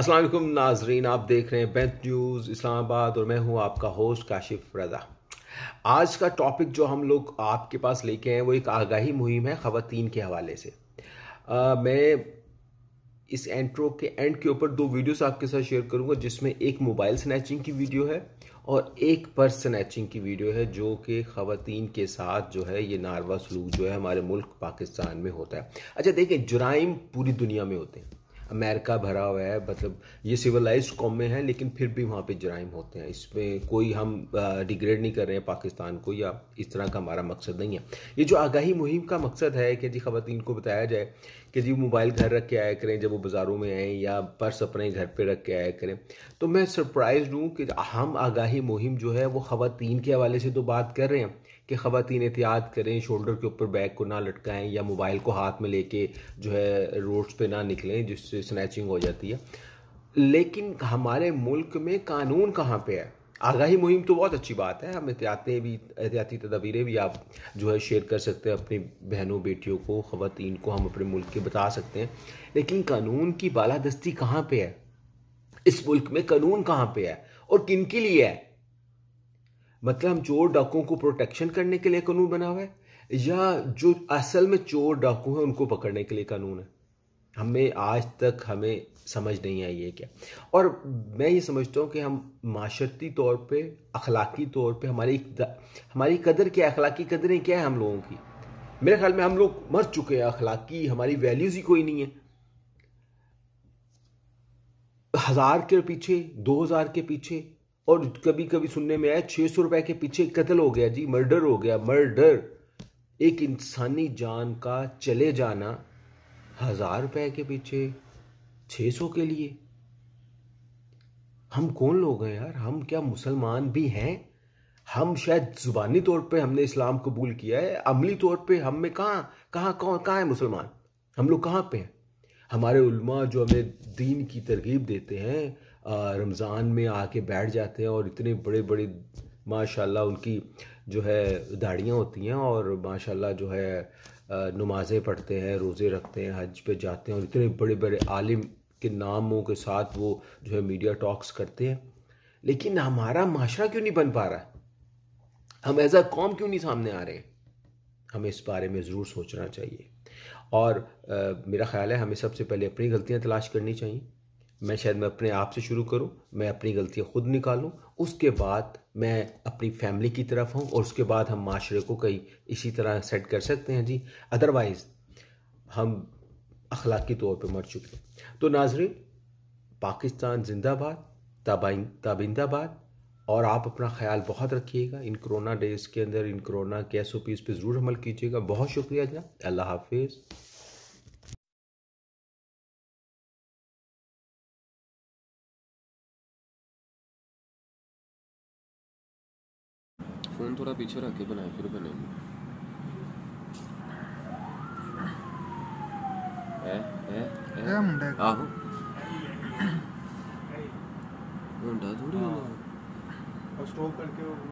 असलम नाजरीन आप देख रहे हैं बेंथ न्यूज़ इस्लामाबाद और मैं हूं आपका होस्ट काशिफ रज़ा आज का टॉपिक जो हम लोग आपके पास लेके हैं वो एक आगाही मुहिम है ख़वान के हवाले से आ, मैं इस एंट्रो के एंड के ऊपर दो वीडियोस आपके साथ शेयर करूंगा जिसमें एक मोबाइल स्नैचिंग की वीडियो है और एक पर्स स्नैचिंग की वीडियो है जो कि ख़वान के साथ जो है ये नारवा सलूक जो है हमारे मुल्क पाकिस्तान में होता है अच्छा देखें जुराइम पूरी दुनिया में होते हैं अमेरिका भरा हुआ है मतलब ये सिविलाइज कौमें हैं लेकिन फिर भी वहाँ पे जराइम होते हैं इसमें कोई हम डिग्रेड नहीं कर रहे हैं पाकिस्तान को या इस तरह का हमारा मकसद नहीं है ये जो आगाही मुहिम का मकसद है कि जी ख़वान को बताया जाए कि जी मोबाइल घर रख के आया करें जब वो बाज़ारों में आएँ या पर्स अपने घर पर रख के आया करें तो मैं सरप्राइज हूँ कि हम आगाही मुहिम जो है वो खातन के हवाले से तो बात कर रहे हैं कि खातन एहतियात करें शोल्डर के ऊपर बैग को ना लटकाएं या मोबाइल को हाथ में लेके जो है रोड्स पे ना निकलें जिससे स्नैचिंग हो जाती है लेकिन हमारे मुल्क में कानून कहाँ पे है आगाही मुहिम तो बहुत अच्छी बात है हम एहतियातें भी एहतियाती तदाबीरें भी आप जो है शेयर कर सकते हैं अपनी बहनों बेटियों को ख़वान को हम अपने मुल्क के बता सकते हैं लेकिन कानून की बालादस्ती कहाँ पे है इस मुल्क में कानून कहाँ पे है और किन के लिए है मतलब हम चोर डाकुओं को प्रोटेक्शन करने के लिए कानून बना हुआ है या जो असल में चोर डाकू हैं उनको पकड़ने के लिए कानून है हमें आज तक हमें समझ नहीं आई है क्या और मैं ये समझता हूँ कि हम माशरती तौर पे अखलाकी तौर पे हमारी हमारी कदर क्या अखलाकी कदरें क्या है हम लोगों की मेरे ख्याल में हम लोग मर चुके हैं अखलाकी हमारी वैल्यूज़ ही कोई नहीं है हज़ार के पीछे दो हज़ार के पीछे और कभी कभी सुनने में आया छह सौ रुपए के पीछे कत्ल हो गया जी मर्डर हो गया मर्डर एक इंसानी जान का चले जाना हजार रुपए के पीछे छः सौ के लिए हम कौन लोग हैं यार हम क्या मुसलमान भी हैं हम शायद जुबानी तौर पे हमने इस्लाम कबूल किया है अमली तौर पे हम में कहाँ कहाँ कौन कहाँ है मुसलमान हम लोग कहाँ पे हैं हमारे उल्मा जो हमें दीन की तरगीब देते हैं रमज़ान में आके बैठ जाते हैं और इतने बड़े बड़े माशाल्लाह उनकी जो है दाढ़ियाँ होती हैं और माशाल्लाह जो है नमाज़ें पढ़ते हैं रोज़े रखते हैं हज पे जाते हैं और इतने बड़े बड़े आलिम के नामों के साथ वो जो है मीडिया टॉक्स करते हैं लेकिन हमारा माशरा क्यों नहीं बन पा रहा हम एज अ कॉम क्यों नहीं सामने आ रहे हमें इस बारे में ज़रूर सोचना चाहिए और आ, मेरा ख्याल है हमें सबसे पहले अपनी गलतियाँ तलाश करनी चाहिए मैं शायद मैं अपने आप से शुरू करूं मैं अपनी गलतियां खुद निकालूं उसके बाद मैं अपनी फैमिली की तरफ हूं और उसके बाद हम माशरे को कहीं इसी तरह सेट कर सकते हैं जी अदरवाइज़ हम अखलाकी तौर पर मर चुके हैं तो नाजरीन पाकिस्तान जिंदाबाद ताबिंदाबाद और आप अपना ख्याल बहुत रखिएगा इन कोरोना डेज के अंदर इन कोरोना के एस ओ पीज़ पर ज़रूर अमल कीजिएगा बहुत शुक्रिया जनाब अल्लाह हाफिज़ फ़ोन थोड़ा पीछे रख के बनाए फिर बनेंगे आहो घंटा थोड़ी स्टॉप हाँ। करके